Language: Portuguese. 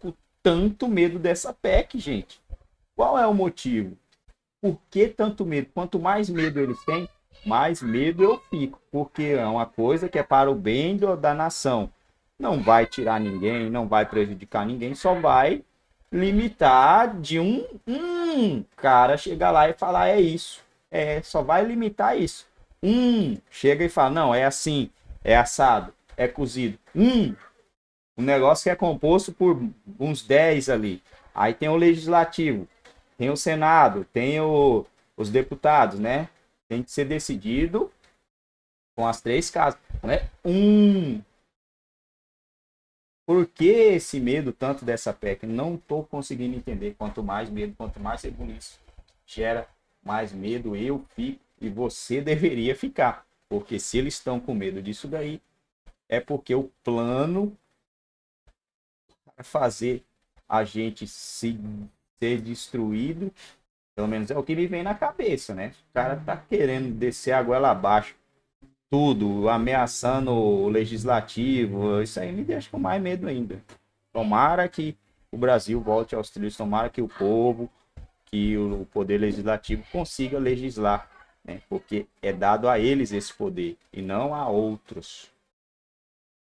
com tanto medo dessa PEC, gente? Qual é o motivo? Por que tanto medo? Quanto mais medo eles têm, mais medo eu fico, porque é uma coisa que é para o bem do, da nação. Não vai tirar ninguém, não vai prejudicar ninguém, só vai limitar de um, um cara chegar lá e falar é isso. É, só vai limitar isso. Um chega e fala, não, é assim, é assado, é cozido. Um um negócio que é composto por uns 10 ali. Aí tem o legislativo, tem o Senado, tem o, os deputados, né? Tem que ser decidido com as três casas. Não é um. Por que esse medo tanto dessa PEC? Não estou conseguindo entender. Quanto mais medo, quanto mais rebuliço gera, mais medo eu fico e você deveria ficar. Porque se eles estão com medo disso daí, é porque o plano é fazer a gente se, ser destruído. Pelo menos é o que me vem na cabeça, né? O cara tá querendo descer a goela abaixo. Tudo, ameaçando o legislativo. Isso aí me deixa com mais medo ainda. Tomara que o Brasil volte aos trilhos, tomara que o povo, que o poder legislativo consiga legislar, né? Porque é dado a eles esse poder e não a outros.